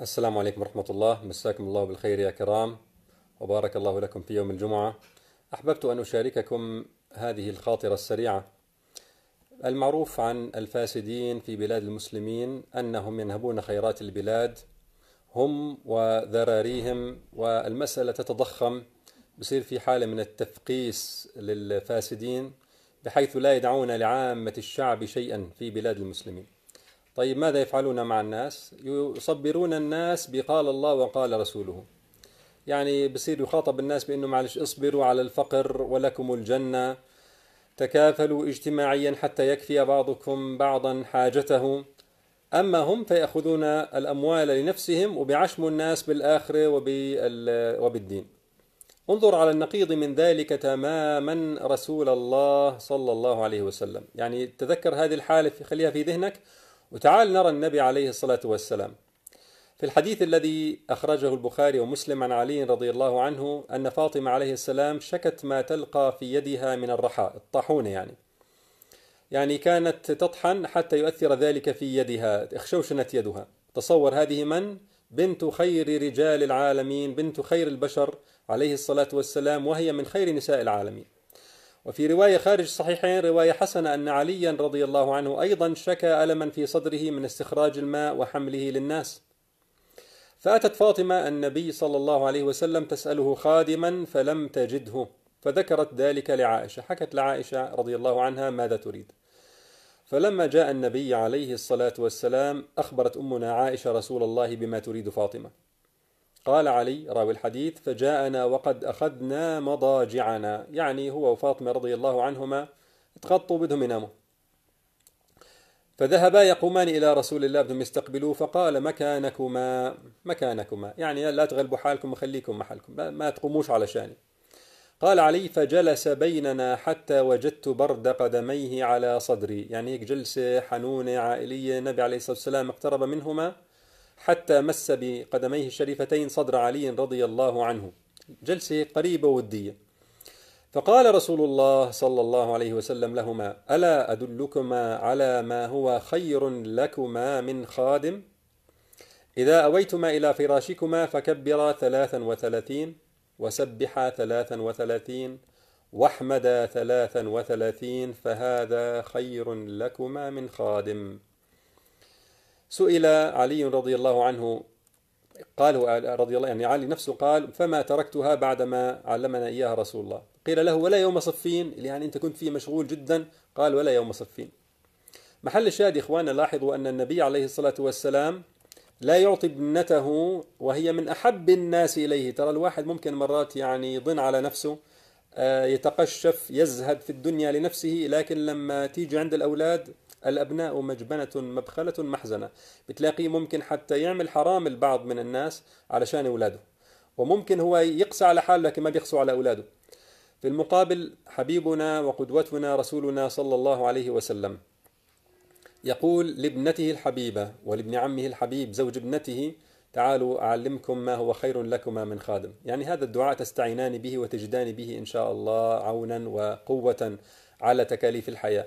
السلام عليكم ورحمة الله مساكم الله بالخير يا كرام وبارك الله لكم في يوم الجمعة أحببت أن أشارككم هذه الخاطرة السريعة المعروف عن الفاسدين في بلاد المسلمين أنهم ينهبون خيرات البلاد هم وذراريهم والمسألة تتضخم بصير في حالة من التفقيس للفاسدين بحيث لا يدعون لعامة الشعب شيئا في بلاد المسلمين طيب ماذا يفعلون مع الناس يصبرون الناس بقال الله وقال رسوله يعني بصير يخاطب الناس بأنه معلش اصبروا على الفقر ولكم الجنة تكافلوا اجتماعيا حتى يكفي بعضكم بعضا حاجته أما هم فيأخذون الأموال لنفسهم وبعشم الناس بالآخرة وبالدين انظر على النقيض من ذلك تماما رسول الله صلى الله عليه وسلم يعني تذكر هذه الحالة خليها في ذهنك وتعال نرى النبي عليه الصلاة والسلام في الحديث الذي أخرجه البخاري ومسلم عن علي رضي الله عنه أن فاطمة عليه السلام شكت ما تلقى في يدها من الرحى الطاحونة يعني يعني كانت تطحن حتى يؤثر ذلك في يدها اخشوشنت يدها تصور هذه من؟ بنت خير رجال العالمين بنت خير البشر عليه الصلاة والسلام وهي من خير نساء العالمين وفي رواية خارج الصحيحين رواية حسنة أن عليا رضي الله عنه أيضا شكى ألما في صدره من استخراج الماء وحمله للناس فأتت فاطمة النبي صلى الله عليه وسلم تسأله خادما فلم تجده فذكرت ذلك لعائشة حكت لعائشة رضي الله عنها ماذا تريد فلما جاء النبي عليه الصلاة والسلام أخبرت أمنا عائشة رسول الله بما تريد فاطمة قال علي راوي الحديث فجاءنا وقد أخذنا مضاجعنا يعني هو وفاطمة رضي الله عنهما تغطوا بدهم يناموا فذهبا يقومان إلى رسول الله بدهم يستقبلوه فقال مكانكما مكانكما يعني لا تغلبوا حالكم وخليكم محلكم ما تقوموش على شاني قال علي فجلس بيننا حتى وجدت برد قدميه على صدري يعني هيك جلسة حنونة عائلية النبي عليه الصلاة والسلام اقترب منهما حتى مس بقدميه الشريفتين صدر علي رضي الله عنه جلسة قريبة ودية فقال رسول الله صلى الله عليه وسلم لهما ألا أدلكما على ما هو خير لكما من خادم إذا أويتما إلى فراشكما فكبرا ثلاثا وثلاثين وسبحا ثلاثا وثلاثين واحمدا ثلاثا وثلاثين فهذا خير لكما من خادم سئل علي رضي الله عنه قال رضي الله يعني علي نفسه قال فما تركتها بعدما علمنا إياها رسول الله قيل له ولا يوم صفين يعني أنت كنت فيه مشغول جدا قال ولا يوم صفين محل الشاهد اخواننا لاحظوا أن النبي عليه الصلاة والسلام لا يعطي ابنته وهي من أحب الناس إليه ترى الواحد ممكن مرات يعني يضن على نفسه آه، يتقشف يزهد في الدنيا لنفسه لكن لما تيجي عند الأولاد الأبناء مجبنة مبخلة محزنة بتلاقيه ممكن حتى يعمل حرام البعض من الناس علشان أولاده وممكن هو يقسى على حاله لكن ما بيقسو على أولاده في المقابل حبيبنا وقدوتنا رسولنا صلى الله عليه وسلم يقول لابنته الحبيبة ولابن عمه الحبيب زوج ابنته تعالوا أعلمكم ما هو خير لكما من خادم يعني هذا الدعاء تستعينان به وتجدان به إن شاء الله عونا وقوة على تكاليف الحياة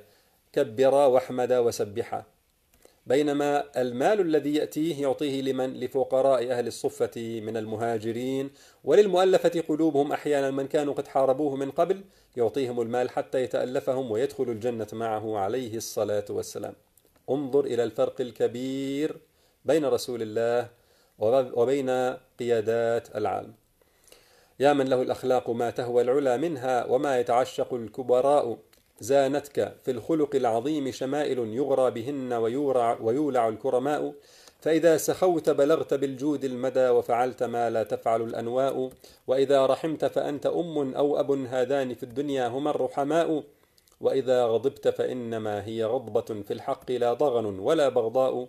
كبرا واحمدا وسبحا بينما المال الذي يأتيه يعطيه لمن لفقراء أهل الصفة من المهاجرين وللمؤلفة قلوبهم أحيانا من كانوا قد حاربوه من قبل يعطيهم المال حتى يتألفهم ويدخل الجنة معه عليه الصلاة والسلام انظر إلى الفرق الكبير بين رسول الله وبين قيادات العالم يا من له الأخلاق ما تهوى العلا منها وما يتعشق الكبراء زانتك في الخلق العظيم شمائل يغرى بهن ويورع ويولع الكرماء فإذا سخوت بلغت بالجود المدى وفعلت ما لا تفعل الأنواء وإذا رحمت فأنت أم أو أب هذان في الدنيا هما الرحماء وإذا غضبت فإنما هي غضبة في الحق لا ضغن ولا بغضاء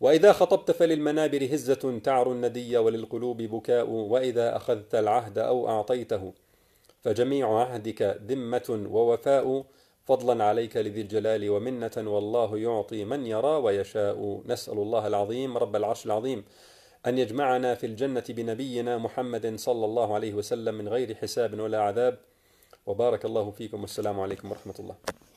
وإذا خطبت فللمنابر هزة تعر الندي وللقلوب بكاء وإذا أخذت العهد أو أعطيته فجميع عهدك ذمة ووفاء فضلا عليك لذي الجلال ومنة والله يعطي من يرى ويشاء نسأل الله العظيم رب العرش العظيم أن يجمعنا في الجنة بنبينا محمد صلى الله عليه وسلم من غير حساب ولا عذاب وبارك الله فيكم والسلام عليكم ورحمة الله